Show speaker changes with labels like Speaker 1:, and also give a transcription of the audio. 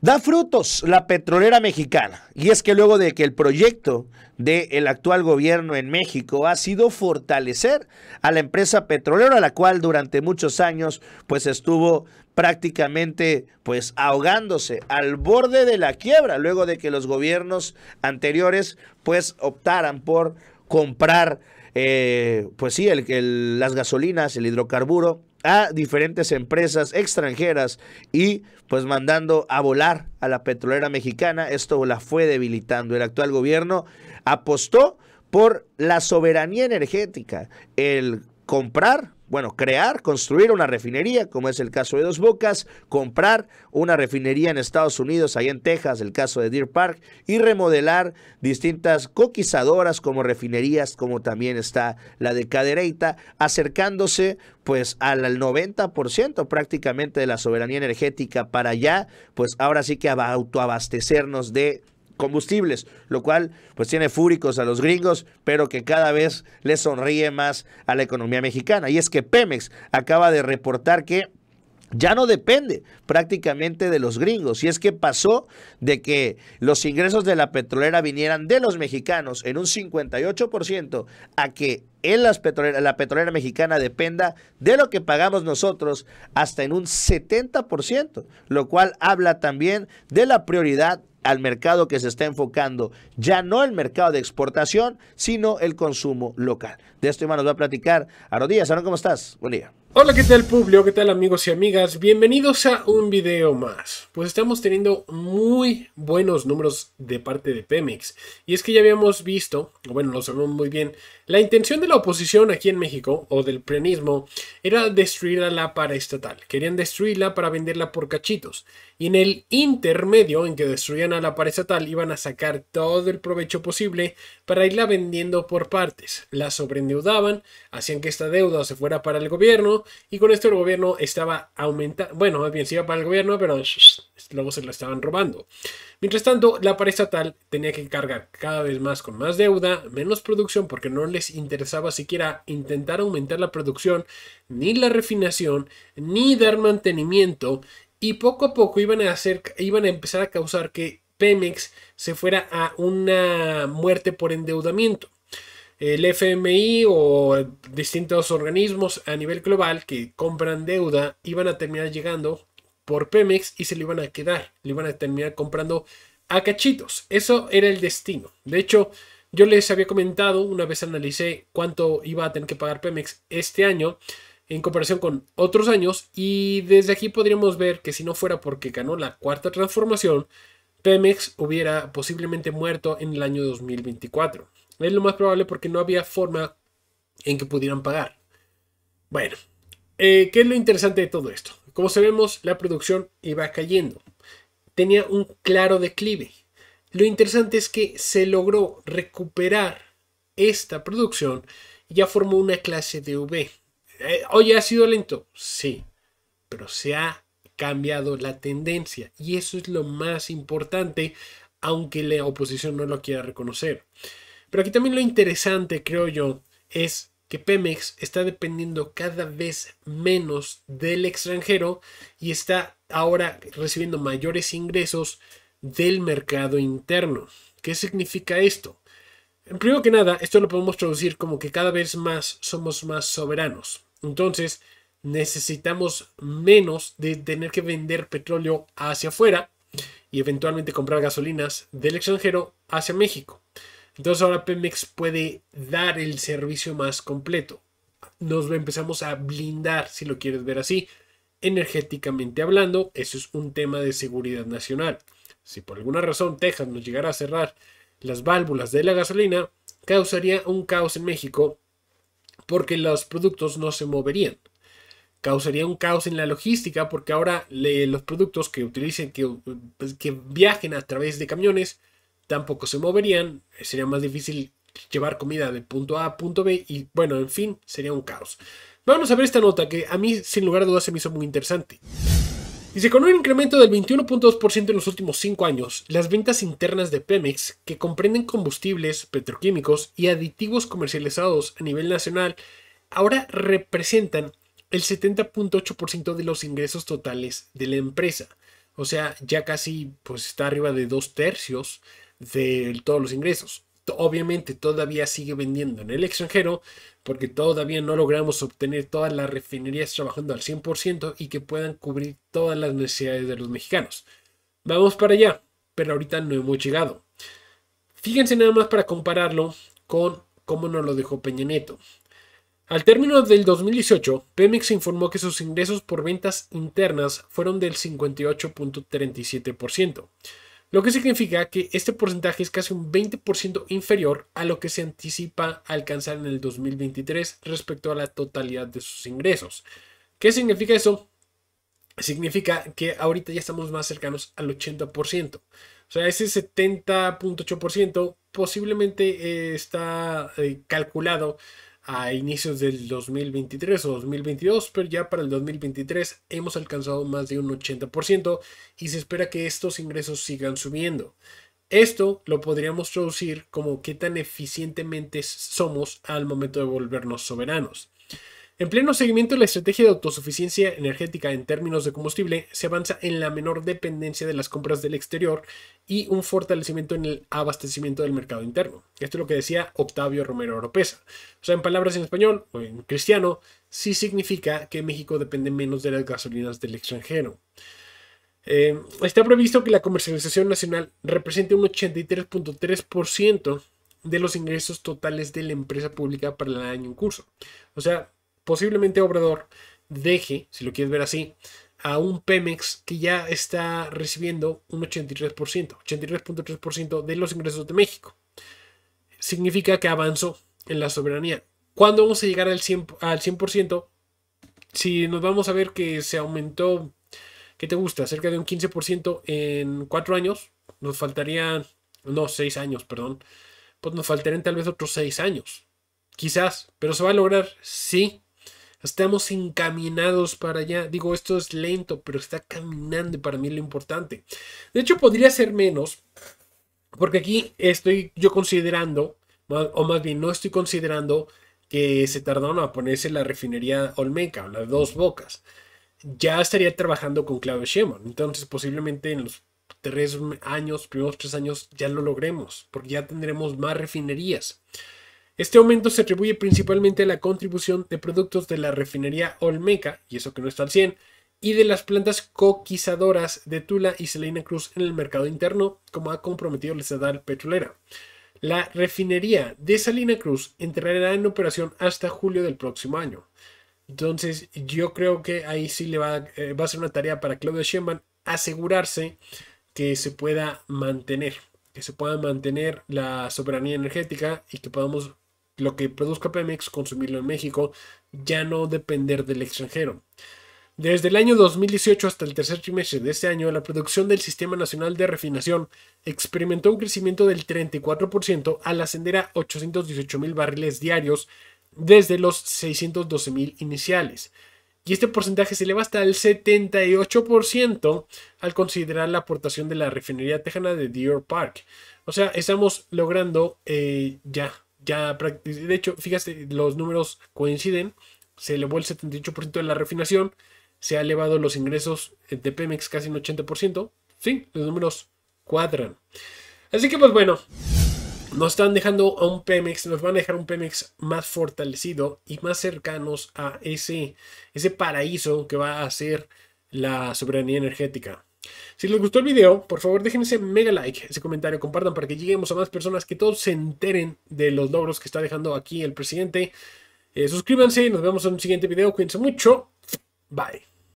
Speaker 1: Da frutos la petrolera mexicana. Y es que luego de que el proyecto del actual gobierno en México ha sido fortalecer a la empresa petrolera, la cual durante muchos años pues estuvo prácticamente pues ahogándose al borde de la quiebra, luego de que los gobiernos anteriores pues optaran por comprar eh, pues sí, el, que las gasolinas, el hidrocarburo a diferentes empresas extranjeras y pues mandando a volar a la petrolera mexicana. Esto la fue debilitando. El actual gobierno apostó por la soberanía energética, el comprar bueno, crear, construir una refinería, como es el caso de Dos Bocas, comprar una refinería en Estados Unidos, ahí en Texas, el caso de Deer Park, y remodelar distintas coquizadoras como refinerías, como también está la de Cadereyta, acercándose pues al 90% prácticamente de la soberanía energética para allá, pues ahora sí que autoabastecernos de combustibles, lo cual pues tiene fúricos a los gringos, pero que cada vez le sonríe más a la economía mexicana. Y es que Pemex acaba de reportar que ya no depende prácticamente de los gringos. Y es que pasó de que los ingresos de la petrolera vinieran de los mexicanos en un 58% a que en las petroleras, la petrolera mexicana dependa de lo que pagamos nosotros hasta en un 70%, lo cual habla también de la prioridad al mercado que se está enfocando, ya no el mercado de exportación, sino el consumo local. De esto, más nos va a platicar Aaron Díaz. ¿cómo estás? Hola,
Speaker 2: ¿qué tal público? ¿Qué tal amigos y amigas? Bienvenidos a un video más. Pues estamos teniendo muy buenos números de parte de Pemex. Y es que ya habíamos visto, bueno, lo sabemos muy bien, la intención de la oposición aquí en México, o del plenismo, era destruir a la paraestatal. Querían destruirla para venderla por cachitos. Y en el intermedio en que destruían a la paraestatal, iban a sacar todo el provecho posible para irla vendiendo por partes. La sobreendeudaban, hacían que esta deuda se fuera para el gobierno, y con esto el gobierno estaba aumentando. Bueno, bien se iba para el gobierno, pero luego se la estaban robando. Mientras tanto, la paraestatal tenía que cargar cada vez más con más deuda, menos producción, porque no le interesaba siquiera intentar aumentar la producción, ni la refinación, ni dar mantenimiento, y poco a poco iban a, hacer, iban a empezar a causar que Pemex se fuera a una muerte por endeudamiento. El FMI o distintos organismos a nivel global que compran deuda iban a terminar llegando por Pemex y se le iban a quedar, le iban a terminar comprando a cachitos. Eso era el destino. De hecho, yo les había comentado, una vez analicé cuánto iba a tener que pagar Pemex este año en comparación con otros años y desde aquí podríamos ver que si no fuera porque ganó la cuarta transformación, Pemex hubiera posiblemente muerto en el año 2024. Es lo más probable porque no había forma en que pudieran pagar. Bueno, eh, ¿qué es lo interesante de todo esto? Como sabemos, la producción iba cayendo. Tenía un claro declive. Lo interesante es que se logró recuperar esta producción y ya formó una clase de V. Eh, oye, ha sido lento, sí, pero se ha cambiado la tendencia y eso es lo más importante, aunque la oposición no lo quiera reconocer. Pero aquí también lo interesante, creo yo, es que Pemex está dependiendo cada vez menos del extranjero y está ahora recibiendo mayores ingresos del mercado interno. ¿Qué significa esto? Primero que nada, esto lo podemos traducir como que cada vez más somos más soberanos. Entonces, necesitamos menos de tener que vender petróleo hacia afuera y eventualmente comprar gasolinas del extranjero hacia México. Entonces ahora Pemex puede dar el servicio más completo. Nos empezamos a blindar, si lo quieres ver así, energéticamente hablando. Eso es un tema de seguridad nacional. Si por alguna razón Texas nos llegara a cerrar las válvulas de la gasolina, causaría un caos en México porque los productos no se moverían. Causaría un caos en la logística porque ahora los productos que utilicen, que, pues, que viajen a través de camiones, tampoco se moverían. Sería más difícil llevar comida de punto A a punto B y bueno, en fin, sería un caos. Vamos a ver esta nota que a mí sin lugar a dudas se me hizo muy interesante. Dice, con un incremento del 21.2% en los últimos 5 años, las ventas internas de Pemex, que comprenden combustibles, petroquímicos y aditivos comercializados a nivel nacional, ahora representan el 70.8% de los ingresos totales de la empresa. O sea, ya casi pues, está arriba de dos tercios de todos los ingresos obviamente todavía sigue vendiendo en el extranjero porque todavía no logramos obtener todas las refinerías trabajando al 100% y que puedan cubrir todas las necesidades de los mexicanos. Vamos para allá, pero ahorita no hemos llegado. Fíjense nada más para compararlo con cómo nos lo dejó Peña Nieto. Al término del 2018, Pemex informó que sus ingresos por ventas internas fueron del 58.37% lo que significa que este porcentaje es casi un 20% inferior a lo que se anticipa alcanzar en el 2023 respecto a la totalidad de sus ingresos. ¿Qué significa eso? Significa que ahorita ya estamos más cercanos al 80%. O sea, ese 70.8% posiblemente eh, está eh, calculado a inicios del 2023 o 2022, pero ya para el 2023 hemos alcanzado más de un 80% y se espera que estos ingresos sigan subiendo. Esto lo podríamos traducir como qué tan eficientemente somos al momento de volvernos soberanos. En pleno seguimiento de la estrategia de autosuficiencia energética en términos de combustible, se avanza en la menor dependencia de las compras del exterior y un fortalecimiento en el abastecimiento del mercado interno. Esto es lo que decía Octavio Romero Oropesa. O sea, en palabras en español o en cristiano, sí significa que México depende menos de las gasolinas del extranjero. Eh, está previsto que la comercialización nacional represente un 83.3% de los ingresos totales de la empresa pública para el año en curso. O sea, posiblemente Obrador deje, si lo quieres ver así, a un Pemex que ya está recibiendo un 83%, 83.3% de los ingresos de México. Significa que avanzó en la soberanía. ¿Cuándo vamos a llegar al 100%? 100%? Si nos vamos a ver que se aumentó, ¿qué te gusta? Cerca de un 15% en cuatro años, nos faltarían, no, seis años, perdón, pues nos faltarían tal vez otros seis años. Quizás, pero ¿se va a lograr? Sí, Estamos encaminados para allá. Digo, esto es lento, pero está caminando para mí lo importante. De hecho, podría ser menos, porque aquí estoy yo considerando, o más bien no estoy considerando que se tardaron a ponerse la refinería Olmeca, las dos bocas. Ya estaría trabajando con Claudio Shemon. Entonces, posiblemente en los tres años, primeros tres años, ya lo logremos, porque ya tendremos más refinerías. Este aumento se atribuye principalmente a la contribución de productos de la refinería Olmeca, y eso que no está al 100, y de las plantas coquizadoras de Tula y Salina Cruz en el mercado interno, como ha comprometido la estatal petrolera. La refinería de Salina Cruz entrará en operación hasta julio del próximo año. Entonces, yo creo que ahí sí le eh, va, a ser una tarea para Claudia Sheinbaum asegurarse que se pueda mantener, que se pueda mantener la soberanía energética y que podamos lo que produzca Pemex, consumirlo en México, ya no depender del extranjero. Desde el año 2018 hasta el tercer trimestre de este año, la producción del Sistema Nacional de Refinación experimentó un crecimiento del 34% al ascender a 818 mil barriles diarios desde los 612 mil iniciales. Y este porcentaje se eleva hasta el 78% al considerar la aportación de la refinería tejana de Deer Park. O sea, estamos logrando eh, ya ya de hecho, fíjate, los números coinciden, se elevó el 78% de la refinación, se ha elevado los ingresos de Pemex casi un 80%, sí, los números cuadran. Así que pues bueno, nos están dejando a un Pemex, nos van a dejar un Pemex más fortalecido y más cercanos a ese, ese paraíso que va a ser la soberanía energética. Si les gustó el video, por favor déjense ese mega like, ese comentario, compartan para que lleguemos a más personas, que todos se enteren de los logros que está dejando aquí el presidente. Eh, suscríbanse y nos vemos en un siguiente video. Cuídense mucho. Bye.